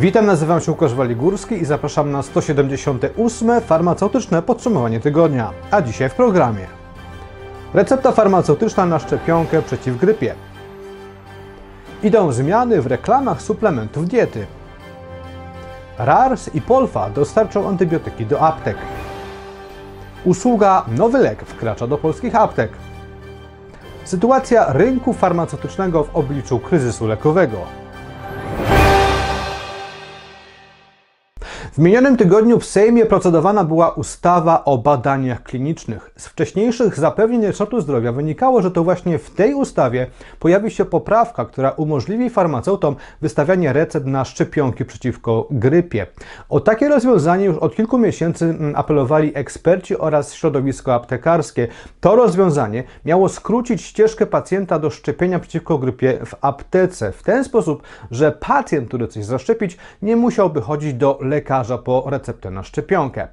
Witam, nazywam się Łukasz Waligórski i zapraszam na 178. farmaceutyczne podsumowanie tygodnia. A dzisiaj w programie. Recepta farmaceutyczna na szczepionkę przeciw grypie. Idą zmiany w reklamach suplementów diety. RARS i Polfa dostarczą antybiotyki do aptek. Usługa Nowy Lek wkracza do polskich aptek. Sytuacja rynku farmaceutycznego w obliczu kryzysu lekowego. minionym tygodniu w Sejmie procedowana była ustawa o badaniach klinicznych. Z wcześniejszych zapewnień resortu zdrowia wynikało, że to właśnie w tej ustawie pojawi się poprawka, która umożliwi farmaceutom wystawianie recept na szczepionki przeciwko grypie. O takie rozwiązanie już od kilku miesięcy mm, apelowali eksperci oraz środowisko aptekarskie. To rozwiązanie miało skrócić ścieżkę pacjenta do szczepienia przeciwko grypie w aptece w ten sposób, że pacjent, który coś zaszczepić, nie musiałby chodzić do lekarza lekarza po receptę na szczepionkę.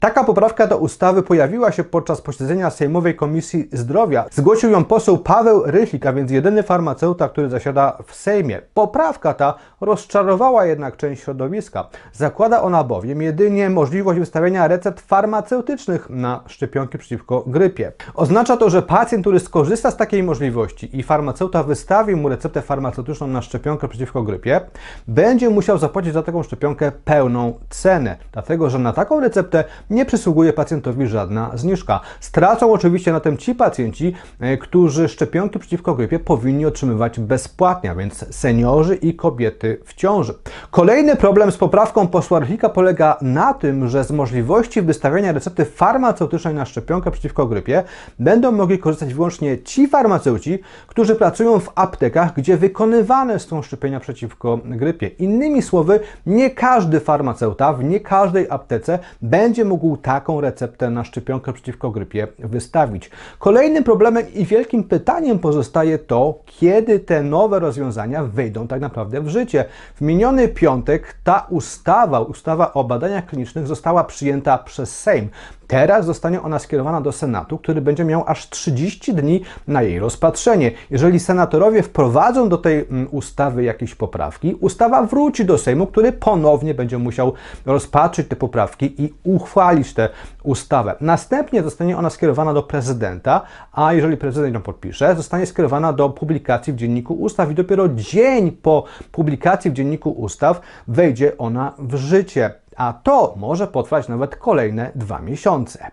Taka poprawka do ustawy pojawiła się podczas posiedzenia Sejmowej Komisji Zdrowia. Zgłosił ją poseł Paweł Rychlik, a więc jedyny farmaceuta, który zasiada w Sejmie. Poprawka ta rozczarowała jednak część środowiska. Zakłada ona bowiem jedynie możliwość wystawienia recept farmaceutycznych na szczepionki przeciwko grypie. Oznacza to, że pacjent, który skorzysta z takiej możliwości i farmaceuta wystawi mu receptę farmaceutyczną na szczepionkę przeciwko grypie, będzie musiał zapłacić za taką szczepionkę pełną cenę, dlatego że na taką receptę nie przysługuje pacjentowi żadna zniżka. Stracą oczywiście na tym ci pacjenci, e, którzy szczepionki przeciwko grypie powinni otrzymywać bezpłatnie, a więc seniorzy i kobiety w ciąży. Kolejny problem z poprawką posła Rychlika polega na tym, że z możliwości wystawienia recepty farmaceutycznej na szczepionkę przeciwko grypie będą mogli korzystać wyłącznie ci farmaceuci, którzy pracują w aptekach, gdzie wykonywane są szczepienia przeciwko grypie. Innymi słowy, nie każdy farmaceuta w nie każdej aptece będzie mógł taką receptę na szczepionkę przeciwko grypie wystawić. Kolejnym problemem i wielkim pytaniem pozostaje to, kiedy te nowe rozwiązania wejdą tak naprawdę w życie. W miniony piątek ta ustawa, ustawa o badaniach klinicznych została przyjęta przez Sejm. Teraz zostanie ona skierowana do Senatu, który będzie miał aż 30 dni na jej rozpatrzenie. Jeżeli senatorowie wprowadzą do tej mm, ustawy jakieś poprawki, ustawa wróci do Sejmu, który ponownie będzie musiał rozpatrzyć te poprawki i uchwalić tę ustawę. Następnie zostanie ona skierowana do prezydenta, a jeżeli prezydent ją podpisze, zostanie skierowana do publikacji w Dzienniku Ustaw i dopiero dzień po publikacji w Dzienniku Ustaw wejdzie ona w życie a to może potrwać nawet kolejne dwa miesiące.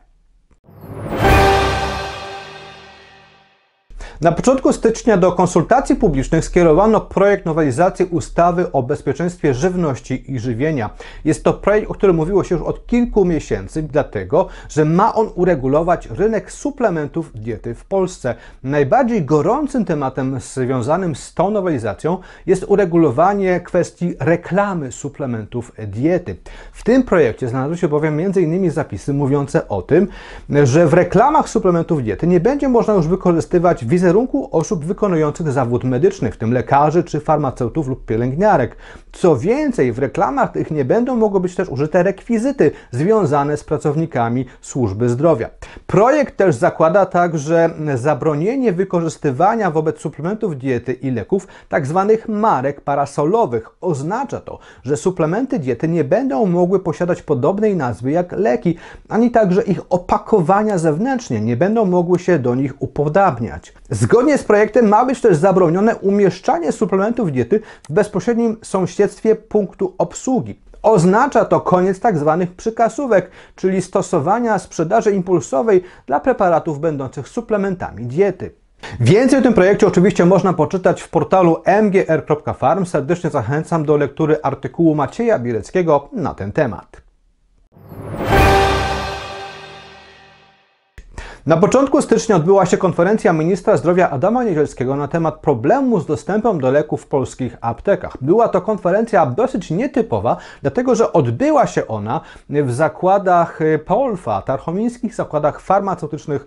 Na początku stycznia do konsultacji publicznych skierowano projekt nowelizacji ustawy o bezpieczeństwie żywności i żywienia. Jest to projekt, o którym mówiło się już od kilku miesięcy, dlatego, że ma on uregulować rynek suplementów diety w Polsce. Najbardziej gorącym tematem związanym z tą nowelizacją jest uregulowanie kwestii reklamy suplementów diety. W tym projekcie znalazły się bowiem m.in. zapisy mówiące o tym, że w reklamach suplementów diety nie będzie można już wykorzystywać wizytówki wizerunku osób wykonujących zawód medyczny, w tym lekarzy czy farmaceutów lub pielęgniarek. Co więcej, w reklamach tych nie będą mogły być też użyte rekwizyty związane z pracownikami służby zdrowia. Projekt też zakłada także zabronienie wykorzystywania wobec suplementów diety i leków tzw. Tak marek parasolowych. Oznacza to, że suplementy diety nie będą mogły posiadać podobnej nazwy jak leki, ani także ich opakowania zewnętrznie nie będą mogły się do nich upodabniać. Zgodnie z projektem ma być też zabronione umieszczanie suplementów diety w bezpośrednim sąsiedztwie punktu obsługi. Oznacza to koniec tzw. Tak przykasówek, czyli stosowania sprzedaży impulsowej dla preparatów będących suplementami diety. Więcej o tym projekcie oczywiście można poczytać w portalu mgr.farm. Serdecznie zachęcam do lektury artykułu Macieja Bieleckiego na ten temat. Na początku stycznia odbyła się konferencja ministra zdrowia Adama Niedzielskiego na temat problemu z dostępem do leków w polskich aptekach. Była to konferencja dosyć nietypowa, dlatego że odbyła się ona w zakładach y, Polfa, tarchomińskich zakładach farmaceutycznych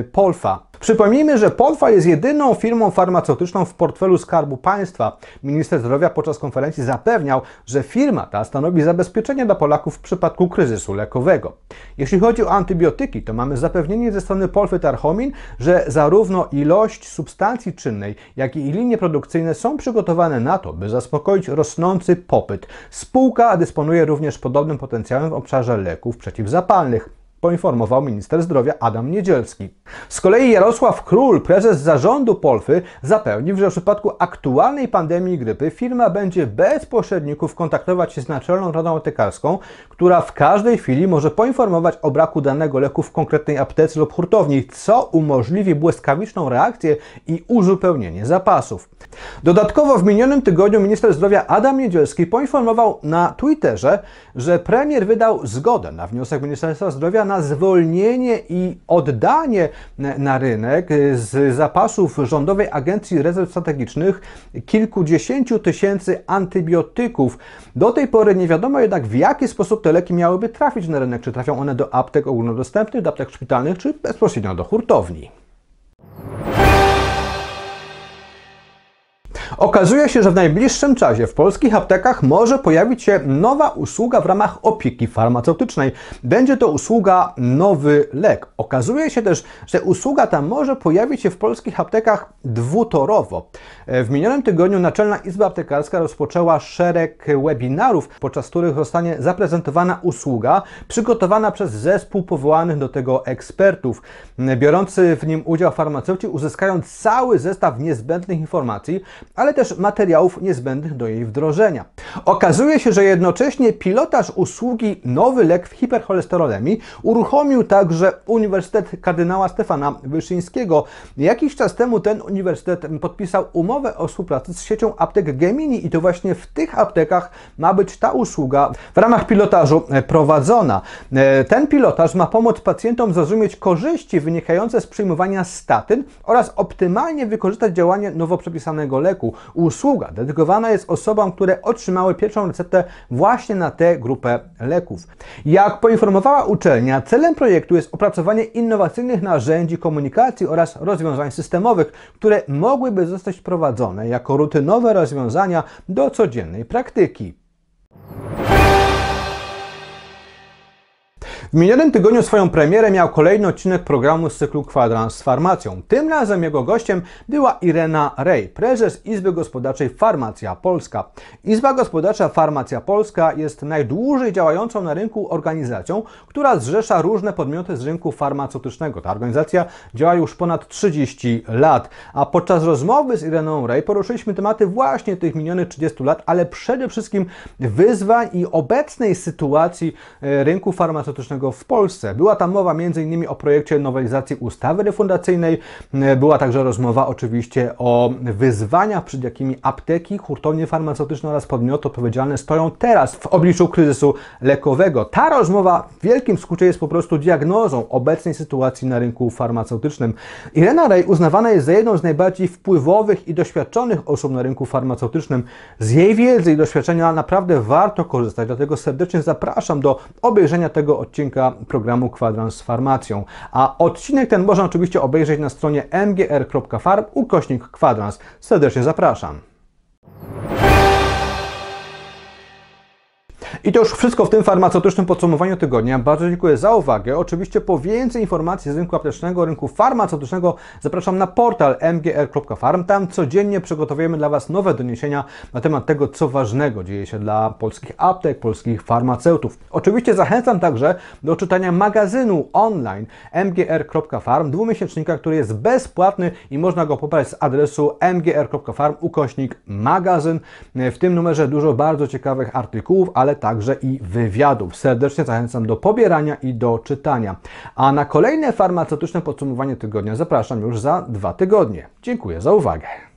y, Polfa. Przypomnijmy, że Polfa jest jedyną firmą farmaceutyczną w portfelu Skarbu Państwa. Minister zdrowia podczas konferencji zapewniał, że firma ta stanowi zabezpieczenie dla Polaków w przypadku kryzysu lekowego. Jeśli chodzi o antybiotyki, to mamy zapewnienie ze strony tarchomin że zarówno ilość substancji czynnej, jak i linie produkcyjne są przygotowane na to, by zaspokoić rosnący popyt. Spółka dysponuje również podobnym potencjałem w obszarze leków przeciwzapalnych poinformował minister zdrowia Adam Niedzielski. Z kolei Jarosław Król, prezes zarządu Polfy, zapewnił, że w przypadku aktualnej pandemii grypy firma będzie bez pośredników kontaktować się z Naczelną Radą Aptekarską, która w każdej chwili może poinformować o braku danego leku w konkretnej aptece lub hurtowni, co umożliwi błyskawiczną reakcję i uzupełnienie zapasów. Dodatkowo w minionym tygodniu minister zdrowia Adam Niedzielski poinformował na Twitterze, że premier wydał zgodę na wniosek Ministerstwa Zdrowia na zwolnienie i oddanie na rynek z zapasów Rządowej Agencji Rezerw Strategicznych kilkudziesięciu tysięcy antybiotyków. Do tej pory nie wiadomo jednak, w jaki sposób te leki miałyby trafić na rynek. Czy trafią one do aptek ogólnodostępnych, do aptek szpitalnych, czy bezpośrednio do hurtowni. Okazuje się, że w najbliższym czasie w polskich aptekach może pojawić się nowa usługa w ramach opieki farmaceutycznej. Będzie to usługa nowy lek. Okazuje się też, że usługa ta może pojawić się w polskich aptekach dwutorowo. E, w minionym tygodniu Naczelna Izba Aptekarska rozpoczęła szereg webinarów, podczas których zostanie zaprezentowana usługa przygotowana przez zespół powołanych do tego ekspertów. E, biorący w nim udział farmaceuci uzyskają cały zestaw niezbędnych informacji, ale ale też materiałów niezbędnych do jej wdrożenia. Okazuje się, że jednocześnie pilotaż usługi Nowy Lek w hipercholesterolemii uruchomił także Uniwersytet Kardynała Stefana Wyszyńskiego. Jakiś czas temu ten uniwersytet podpisał umowę o współpracy z siecią aptek Gemini i to właśnie w tych aptekach ma być ta usługa w ramach pilotażu e, prowadzona. E, ten pilotaż ma pomóc pacjentom zrozumieć korzyści wynikające z przyjmowania statyn oraz optymalnie wykorzystać działanie nowo przepisanego leku usługa dedykowana jest osobom, które otrzymały pierwszą receptę właśnie na tę grupę leków. Jak poinformowała uczelnia, celem projektu jest opracowanie innowacyjnych narzędzi komunikacji oraz rozwiązań systemowych, które mogłyby zostać wprowadzone jako rutynowe rozwiązania do codziennej praktyki. W minionym tygodniu swoją premierę miał kolejny odcinek programu z cyklu Kwadrans z farmacją. Tym razem jego gościem była Irena Rej, prezes Izby Gospodarczej Farmacja Polska. Izba Gospodarcza Farmacja Polska jest najdłużej działającą na rynku organizacją, która zrzesza różne podmioty z rynku farmaceutycznego. Ta organizacja działa już ponad 30 lat, a podczas rozmowy z Ireną Rej poruszyliśmy tematy właśnie tych minionych 30 lat, ale przede wszystkim wyzwań i obecnej sytuacji e, rynku farmaceutycznego w Polsce. Była tam mowa m.in. o projekcie nowelizacji ustawy refundacyjnej, e, była także rozmowa oczywiście o wyzwaniach, przed jakimi apteki, hurtownie farmaceutyczne oraz podmioty odpowiedzialne stoją teraz w obliczu kryzysu lekowego. Ta rozmowa w wielkim skrócie jest po prostu diagnozą obecnej sytuacji na rynku farmaceutycznym. Irena Rej uznawana jest za jedną z najbardziej wpływowych i doświadczonych osób na rynku farmaceutycznym. Z jej wiedzy i doświadczenia naprawdę warto korzystać, dlatego serdecznie zapraszam do obejrzenia tego odcinka odcinka programu Kwadrans z Farmacją. A odcinek ten można oczywiście obejrzeć na stronie mgr.farm ukośnik kwadrans. Serdecznie zapraszam. I to już wszystko w tym farmaceutycznym podsumowaniu tygodnia. Bardzo dziękuję za uwagę. Oczywiście po więcej informacji z rynku aptecznego, rynku farmaceutycznego zapraszam na portal mgr.farm. Tam codziennie przygotowujemy dla Was nowe doniesienia na temat tego, co ważnego dzieje się dla polskich aptek, polskich farmaceutów. Oczywiście zachęcam także do czytania magazynu online mgr.farm, dwumiesięcznika, który jest bezpłatny i można go pobrać z adresu mgr.farm ukośnik magazyn. W tym numerze dużo bardzo ciekawych artykułów, ale tak także i wywiadów. Serdecznie zachęcam do pobierania i do czytania. A na kolejne farmaceutyczne podsumowanie tygodnia zapraszam już za dwa tygodnie. Dziękuję za uwagę.